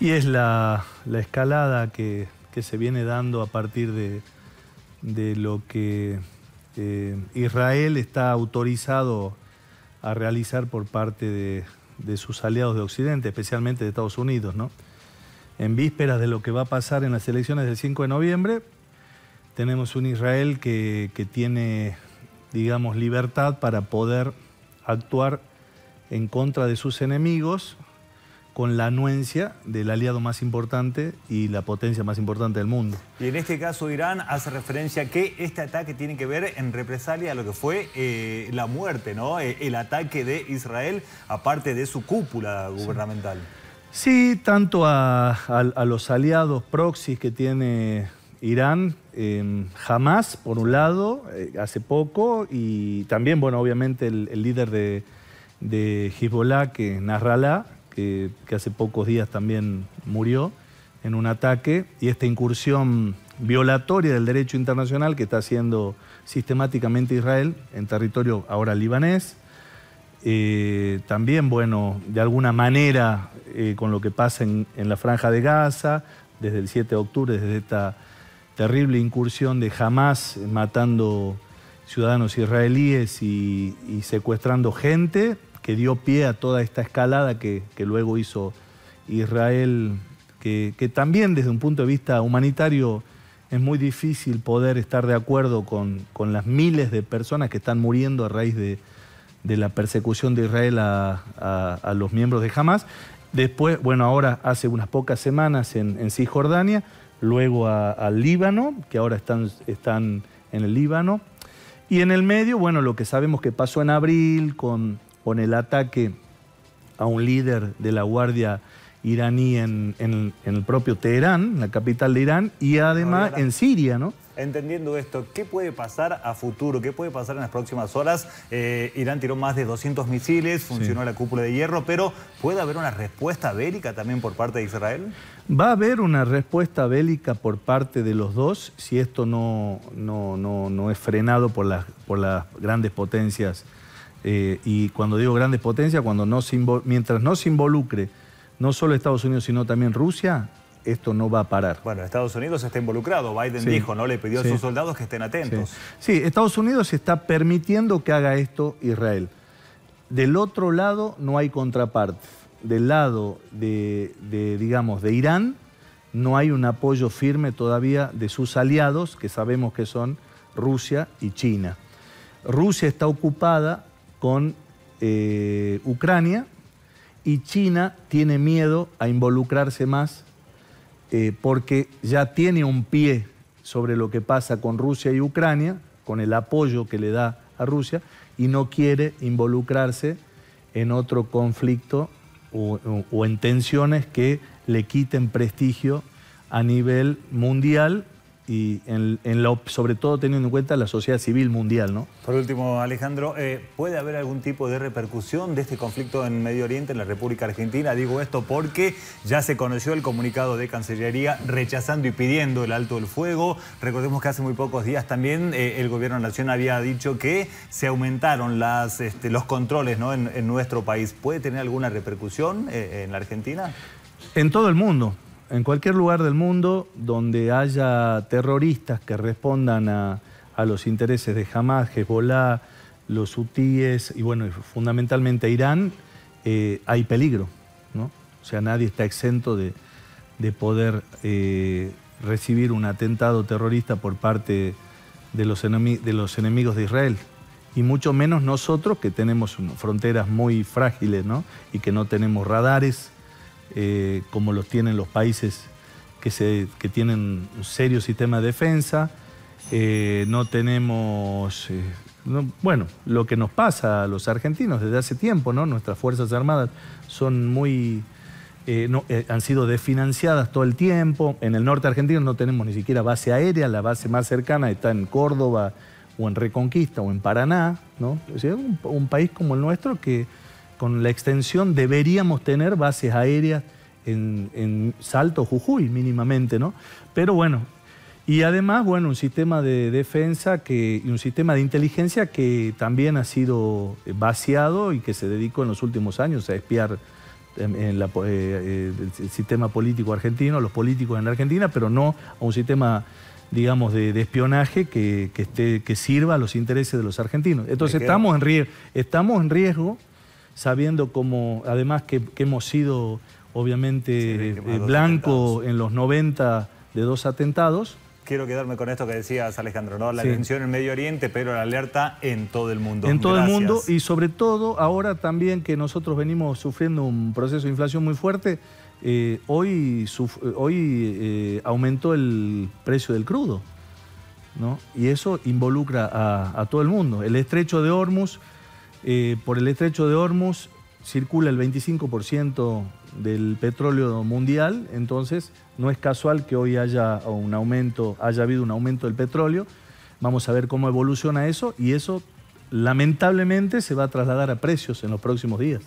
Y es la, escalada que, se viene dando a partir de, lo que eh, Israel está autorizado a realizar por parte de, sus aliados de Occidente, especialmente de Estados Unidos, ¿no? En vísperas de lo que va a pasar en las elecciones del 5 de noviembre, tenemos un Israel que, que tiene, digamos, libertad para poder actuar en contra de sus enemigos, con la anuencia del aliado más importante y la potencia más importante del mundo. Y en este caso Irán hace referencia a que este ataque tiene que ver en represalia a lo que fue eh, la muerte, ¿no? Eh, el ataque de Israel, aparte de su cúpula gubernamental. Sí, tanto a, los aliados proxys que tiene Irán, jamás em, por un lado, eh, hace poco, y también, bueno, obviamente el, líder de, de Hezbollah, que Nasrallah, que, hace pocos días también murió en un ataque, y esta incursión violatoria del derecho internacional que está haciendo sistemáticamente Israel en territorio ahora libanés. Eh, también, bueno, de alguna manera eh, con lo que pasa en, la franja de Gaza, desde el 7 de octubre, desde esta terrible incursión de Hamas matando ciudadanos israelíes y secuestrando gente, que dio pie a toda esta escalada que, luego hizo Israel, que, también desde un punto de vista humanitario es muy difícil poder estar de acuerdo con, las miles de personas que están muriendo a raíz de, la persecución de Israel a, los miembros de Hamas. Después, bueno, ahora hace unas pocas semanas en, en Cisjordania, luego al Líbano, que ahora están, están en el Líbano. Y en el medio, bueno, lo que sabemos que pasó en abril con con el ataque a un líder de la Guardia iraní en, el propio Teherán, la capital de Irán, y además en Siria, ¿no? Entendiendo esto, ¿qué puede pasar a futuro? ¿Qué puede pasar en las próximas horas? Eh, Irán tiró más de 200 misiles, funcionó la cúpula de hierro, pero ¿puede haber una respuesta bélica también por parte de Israel? Va a haber una respuesta bélica por parte de los dos si esto no, no, es frenado por las, por las grandes potencias eh, y cuando digo grandes potencias, cuando no mientras no se involucre no solo Estados Unidos, sino también Rusia, esto no va a parar. Bueno, Estados Unidos está involucrado, Biden dijo, ¿no? Le pidió a sus soldados que estén atentos. Sí. Estados Unidos está permitiendo que haga esto Israel. Del otro lado no hay contraparte. Del lado de, digamos, de Irán no hay un apoyo firme todavía de sus aliados, que sabemos que son Rusia y China. Rusia está ocupada con eh, Ucrania y China tiene miedo a involucrarse más eh, porque ya tiene un pie sobre lo que pasa con Rusia y Ucrania, con el apoyo que le da a Rusia, y no quiere involucrarse en otro conflicto o en tensiones que le quiten prestigio a nivel mundial y sobre todo teniendo en cuenta la sociedad civil mundial. ¿no? Por último, Alejandro, eh, ¿puede haber algún tipo de repercusión de este conflicto en Medio Oriente, en la República Argentina? Digo esto porque ya se conoció el comunicado de Cancillería rechazando y pidiendo el alto del fuego. Recordemos que hace muy pocos días también eh, el Gobierno Nacional había dicho que se aumentaron este, los controles en, nuestro país. ¿Puede tener alguna repercusión eh, en la Argentina? En todo el mundo en cualquier lugar del mundo donde haya terroristas que respondan a, los intereses de Hamas, Hezbollah, los hutíes y bueno, fundamentalmente Irán, eh, hay peligro, ¿no? O sea, nadie está exento de, poder eh, recibir un atentado terrorista por parte de los, de los enemigos de Israel. Y mucho menos nosotros que tenemos fronteras muy frágiles, Y que no tenemos radares eh, como los tienen los países que, se, tienen un serio sistema de defensa. Eh, no tenemos, eh, bueno, lo que nos pasa a los argentinos desde hace tiempo, ¿no? Nuestras Fuerzas Armadas son muy, no, han sido desfinanciadas todo el tiempo. En el norte argentino no tenemos ni siquiera base aérea, la base más cercana está en Córdoba o en Reconquista o en Paraná. ¿no? O sea, un, país como el nuestro que con la extensión deberíamos tener bases aéreas en, Salto, Jujuy, mínimamente, ¿no? Pero bueno, y además, bueno, un sistema de defensa que, y un sistema de inteligencia que también ha sido vaciado y que se dedicó en los últimos años a espiar eh, eh, el sistema político argentino, los políticos en Argentina, pero no a un sistema digamos, de, espionaje que, esté, que sirva a los intereses de los argentinos. Entonces estamos en riesgo, estamos en riesgo sabiendo como, además que, hemos sido obviamente eh, blanco en los 90 de dos atentados. Quiero quedarme con esto que decías, Alejandro, ¿no? La atención en Medio Oriente, pero la alerta en todo el mundo. En todo el mundo y sobre todo ahora también que nosotros venimos sufriendo un proceso de inflación muy fuerte, eh, hoy, hoy eh, aumentó el precio del crudo, ¿no? Y eso involucra a, a todo el mundo. El estrecho de Hormuz eh, por el estrecho de Hormuz circula el 25% del petróleo mundial, entonces no es casual que hoy haya un aumento, haya habido un aumento del petróleo. Vamos a ver cómo evoluciona eso y eso lamentablemente se va a trasladar a precios en los próximos días.